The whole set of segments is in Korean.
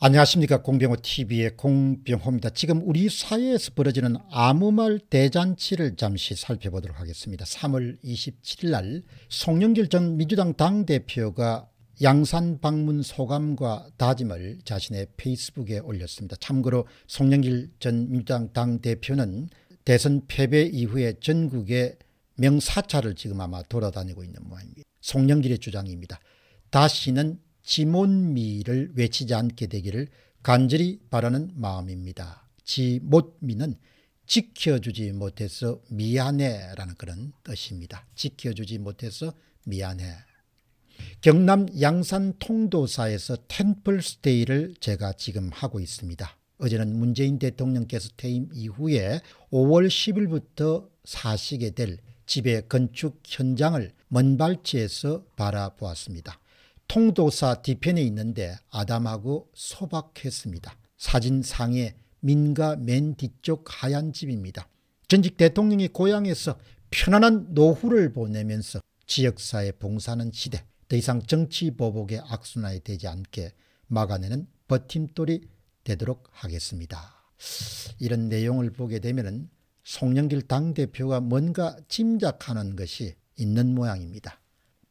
안녕하십니까 공병호 tv의 공병호입니다. 지금 우리 사회에서 벌어지는 아무 말 대잔치를 잠시 살펴보도록 하겠습니다. 3월 27일 날 송영길 전 민주당 당대표가 양산 방문 소감과 다짐을 자신의 페이스북에 올렸습니다. 참고로 송영길 전 민주당 당대표는 대선 패배 이후에 전국에 명사차를 지금 아마 돌아다니고 있는 모양입니다. 송영길의 주장입니다. 다시는 지못미를 외치지 않게 되기를 간절히 바라는 마음입니다. 지못미는 지켜주지 못해서 미안해라는 그런 뜻입니다. 지켜주지 못해서 미안해. 경남 양산 통도사에서 템플 스테이를 제가 지금 하고 있습니다. 어제는 문재인 대통령께서 퇴임 이후에 5월 10일부터 사시게 될 집의 건축 현장을 먼발치에서 바라보았습니다. 통도사 뒤편에 있는데 아담하고 소박했습니다. 사진상의 민가 맨 뒤쪽 하얀 집입니다. 전직 대통령이 고향에서 편안한 노후를 보내면서 지역사회 봉사하는 시대 더 이상 정치 보복의 악순환이 되지 않게 막아내는 버팀돌이 되도록 하겠습니다. 이런 내용을 보게 되면 송영길 당대표가 뭔가 짐작하는 것이 있는 모양입니다.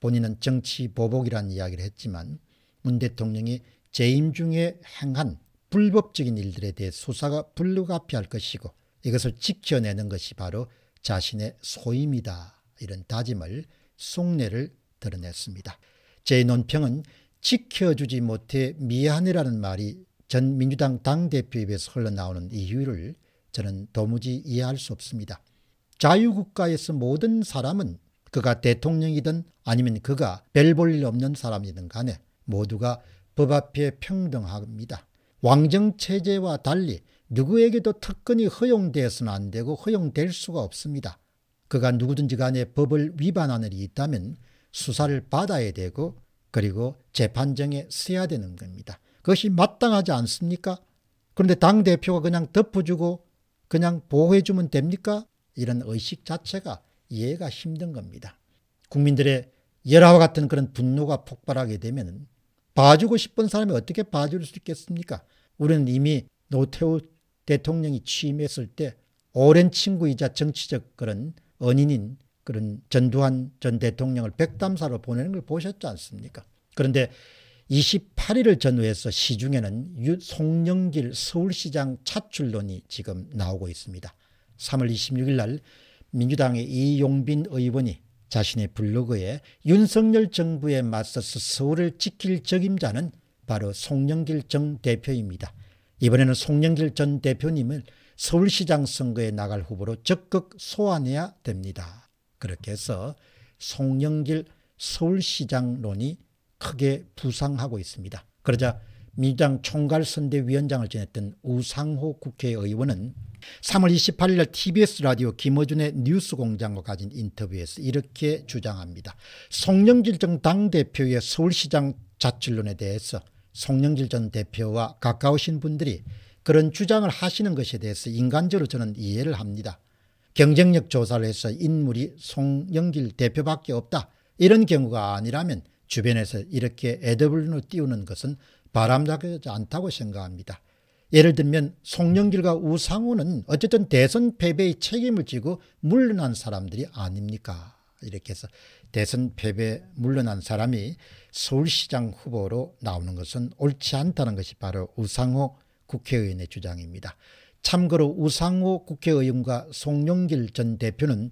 본인은 정치 보복이라는 이야기를 했지만 문 대통령이 재임 중에 행한 불법적인 일들에 대해 수사가 불가피할 것이고 이것을 지켜내는 것이 바로 자신의 소임이다. 이런 다짐을 속내를 드러냈습니다. 제 논평은 지켜주지 못해 미안해라는 말이 전 민주당 당대표 입에서 흘러나오는 이유를 저는 도무지 이해할 수 없습니다. 자유국가에서 모든 사람은 그가 대통령이든 아니면 그가 별 볼일 없는 사람이든 간에 모두가 법 앞에 평등합니다. 왕정체제와 달리 누구에게도 특권이 허용되어서는 안 되고 허용될 수가 없습니다. 그가 누구든지 간에 법을 위반하는 일이 있다면 수사를 받아야 되고 그리고 재판정에 쓰야 되는 겁니다. 그것이 마땅하지 않습니까? 그런데 당대표가 그냥 덮어주고 그냥 보호해주면 됩니까? 이런 의식 자체가 이해가 힘든 겁니다. 국민들의 열화와 같은 그런 분노가 폭발하게 되면 봐주고 싶은 사람이 어떻게 봐줄 수 있겠습니까? 우리는 이미 노태우 대통령이 취임했을 때 오랜 친구이자 정치적 그런 언인인 그런 전두환 전 대통령을 백담사로 보내는 걸 보셨지 않습니까? 그런데 28일을 전후해서 시중에는 송영길 서울시장 차출론이 지금 나오고 있습니다. 3월 26일 날 민주당의 이용빈 의원이 자신의 블로그에 윤석열 정부에 맞서서 서울을 지킬 적임자는 바로 송영길 전 대표입니다. 이번에는 송영길 전 대표님을 서울시장 선거에 나갈 후보로 적극 소환해야 됩니다. 그렇게 해서 송영길 서울시장론이 크게 부상하고 있습니다. 그러자 민주당 총괄선대위원장을 지냈던 우상호 국회의원은 3월 28일 tbs 라디오 김어준의 뉴스공장과 가진 인터뷰에서 이렇게 주장합니다. 송영길 전 당대표의 서울시장 자출론에 대해서 송영길 전 대표와 가까우신 분들이 그런 주장을 하시는 것에 대해서 인간적으로 저는 이해를 합니다. 경쟁력 조사를 해서 인물이 송영길 대표밖에 없다. 이런 경우가 아니라면 주변에서 이렇게 애더블로 띄우는 것은 바람직하지 않다고 생각합니다. 예를 들면 송영길과 우상호는 어쨌든 대선 패배의 책임을 지고 물러난 사람들이 아닙니까? 이렇게 해서 대선 패배 물러난 사람이 서울시장 후보로 나오는 것은 옳지 않다는 것이 바로 우상호 국회의원의 주장입니다. 참고로 우상호 국회의원과 송영길 전 대표는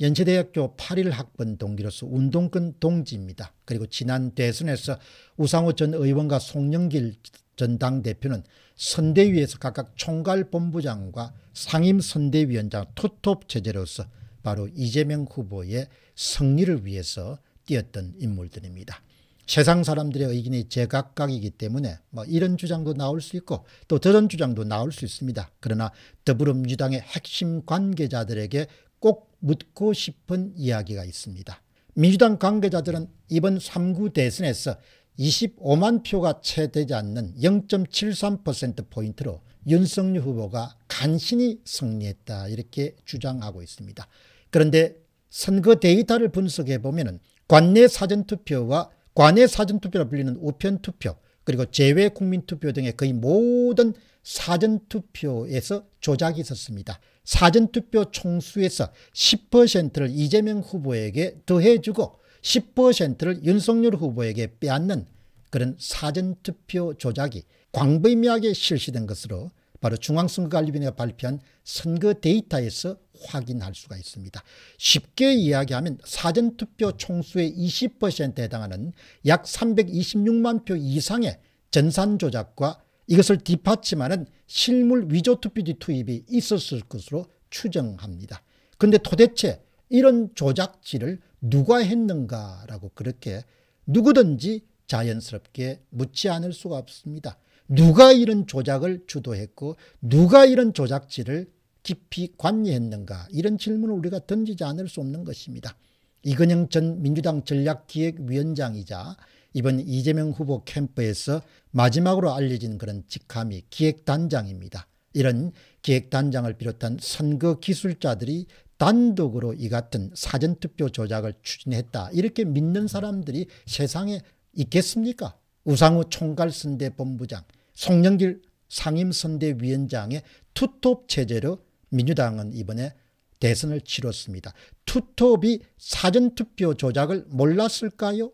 연세대학교 8일 학번 동기로서 운동권 동지입니다. 그리고 지난 대선에서 우상호 전 의원과 송영길 전 당대표는 선대위에서 각각 총괄본부장과 상임선대위원장 투톱 체제로서 바로 이재명 후보의 승리를 위해서 뛰었던 인물들입니다. 세상 사람들의 의견이 제각각이기 때문에 뭐 이런 주장도 나올 수 있고 또 저런 주장도 나올 수 있습니다. 그러나 더불어민주당의 핵심 관계자들에게 꼭 묻고 싶은 이야기가 있습니다. 민주당 관계자들은 이번 3구 대선에서 25만 표가 채 되지 않는 0.73%포인트로 윤석열 후보가 간신히 승리했다 이렇게 주장하고 있습니다. 그런데 선거 데이터를 분석해보면 관내 사전투표와 관내 사전투표라 불리는 우편투표 그리고 제외국민투표 등의 거의 모든 사전투표에서 조작이 있었습니다. 사전투표 총수에서 10%를 이재명 후보에게 더해주고 10%를 윤석열 후보에게 빼앗는 그런 사전투표 조작이 광범위하게 실시된 것으로 바로 중앙선거관리위원회가 발표한 선거 데이터에서 확인할 수가 있습니다. 쉽게 이야기하면 사전투표 총수의 20%에 해당하는 약 326만 표 이상의 전산 조작과 이것을 뒷받침하는 실물 위조 투표지 투입이 있었을 것으로 추정합니다. 근데 도대체 이런 조작질을 누가 했는가라고 그렇게 누구든지 자연스럽게 묻지 않을 수가 없습니다. 누가 이런 조작을 주도했고 누가 이런 조작질을 깊이 관여했는가 이런 질문을 우리가 던지지 않을 수 없는 것입니다. 이근영 전 민주당 전략기획위원장이자 이번 이재명 후보 캠프에서 마지막으로 알려진 그런 직함이 기획단장입니다. 이런 기획단장을 비롯한 선거 기술자들이 단독으로 이 같은 사전투표 조작을 추진했다. 이렇게 믿는 사람들이 세상에 있겠습니까? 우상호 총괄선대 본부장, 송영길 상임선대위원장의 투톱 체제로 민주당은 이번에 대선을 치렀습니다. 투톱이 사전투표 조작을 몰랐을까요?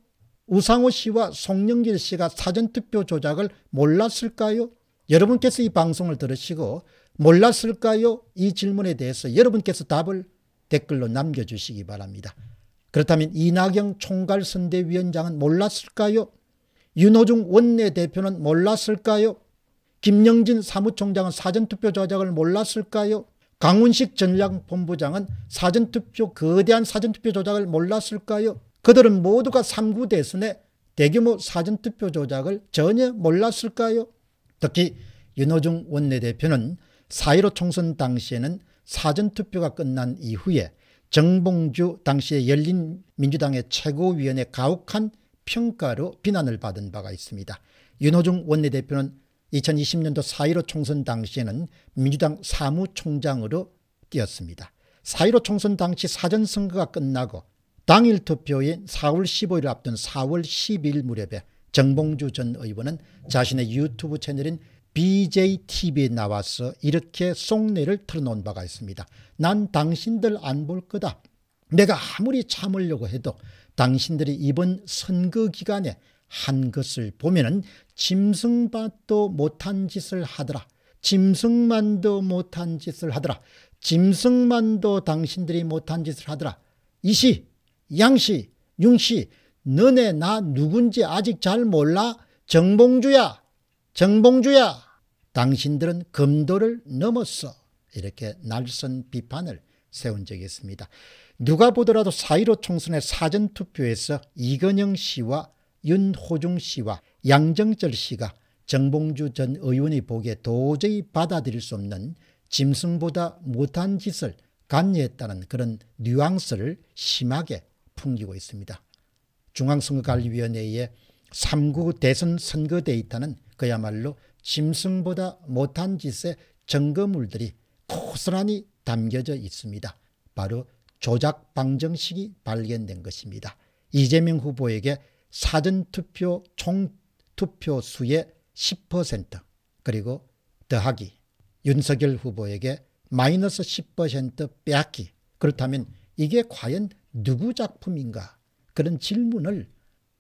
우상호 씨와 송영길 씨가 사전투표 조작을 몰랐을까요? 여러분께서 이 방송을 들으시고 몰랐을까요? 이 질문에 대해서 여러분께서 답을 댓글로 남겨주시기 바랍니다. 그렇다면 이낙영 총괄선대위원장은 몰랐을까요? 윤호중 원내대표는 몰랐을까요? 김영진 사무총장은 사전투표 조작을 몰랐을까요? 강훈식 전략본부장은 사전투표 거대한 사전투표 조작을 몰랐을까요? 그들은 모두가 3구 대선에 대규모 사전투표 조작을 전혀 몰랐을까요? 특히 윤호중 원내대표는 4.15 총선 당시에는 사전투표가 끝난 이후에 정봉주 당시의 열린민주당의 최고위원의 가혹한 평가로 비난을 받은 바가 있습니다. 윤호중 원내대표는 2020년도 4.15 총선 당시에는 민주당 사무총장으로 뛰었습니다. 4.15 총선 당시 사전선거가 끝나고 당일 투표인 4월 15일 앞둔 4월 12일 무렵에 정봉주 전 의원은 자신의 유튜브 채널인 BJTV에 나와서 이렇게 속내를 털어놓은 바가 있습니다. 난 당신들 안 볼 거다. 내가 아무리 참으려고 해도 당신들이 이번 선거 기간에 한 것을 보면은 짐승밭도 못한 짓을 하더라. 짐승만도 못한 짓을 하더라. 짐승만도 당신들이 못한 짓을 하더라. 이시 양씨, 융씨, 너네 나 누군지 아직 잘 몰라? 정봉주야, 정봉주야. 당신들은 금도를 넘었어. 이렇게 날선 비판을 세운 적이 있습니다. 누가 보더라도 4.15 총선의 사전투표에서 이건영 씨와 윤호중 씨와 양정철 씨가 정봉주 전 의원이 보기에 도저히 받아들일 수 없는 짐승보다 못한 짓을 간이했다는 그런 뉘앙스를 심하게 풍기고 있습니다. 중앙선거관리위원회의 3구 대선 선거 데이터는 그야말로 짐승보다 못한 짓의 증거물들이 고스란히 담겨져 있습니다. 바로 조작 방정식이 발견된 것입니다. 이재명 후보에게 사전투표 총투표 수의 10% 그리고 더하기 윤석열 후보에게 마이너스 10% 빼앗기 그렇다면 이게 과연 누구 작품인가 그런 질문을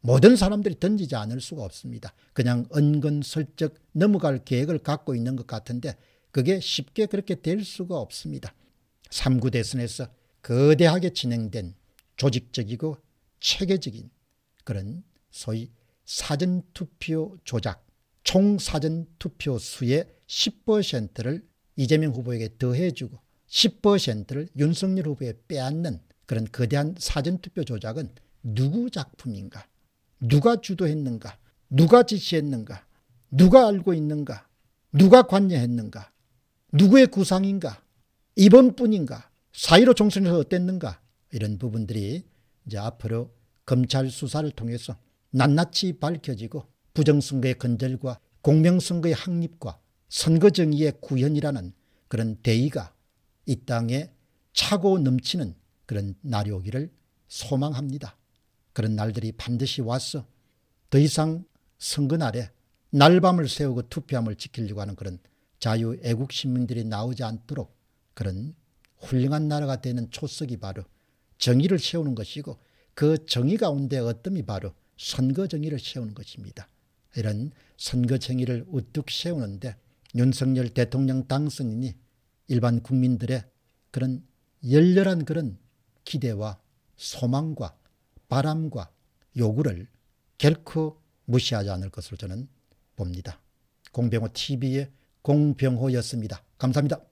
모든 사람들이 던지지 않을 수가 없습니다. 그냥 은근슬쩍 넘어갈 계획을 갖고 있는 것 같은데 그게 쉽게 그렇게 될 수가 없습니다. 3구 대선에서 거대하게 진행된 조직적이고 체계적인 그런 소위 사전투표 조작, 총 사전투표 수의 10%를 이재명 후보에게 더해주고 10%를 윤석열 후보에 빼앗는 그런 거대한 사전투표 조작은 누구 작품인가? 누가 주도했는가? 누가 지시했는가? 누가 알고 있는가? 누가 관여했는가? 누구의 구상인가? 이번뿐인가? 사이로 총선에서 어땠는가? 이런 부분들이 이제 앞으로 검찰 수사를 통해서 낱낱이 밝혀지고 부정선거의 근절과 공명선거의 확립과 선거정의의 구현이라는 그런 대의가 이 땅에 차고 넘치는 그런 날이 오기를 소망합니다. 그런 날들이 반드시 와서 더 이상 선근 아래 날밤을 새우고 투표함을 지키려고 하는 그런 자유 애국 시민들이 나오지 않도록 그런 훌륭한 나라가 되는 초석이 바로 정의를 세우는 것이고 그 정의 가운데 어뜸이 바로 선거 정의를 세우는 것입니다. 이런 선거 정의를 우뚝 세우는데 윤석열 대통령 당선인이 일반 국민들의 그런 열렬한 그런 기대와 소망과 바람과 요구를 결코 무시하지 않을 것으로 저는 봅니다. 공병호 TV의 공병호였습니다. 감사합니다.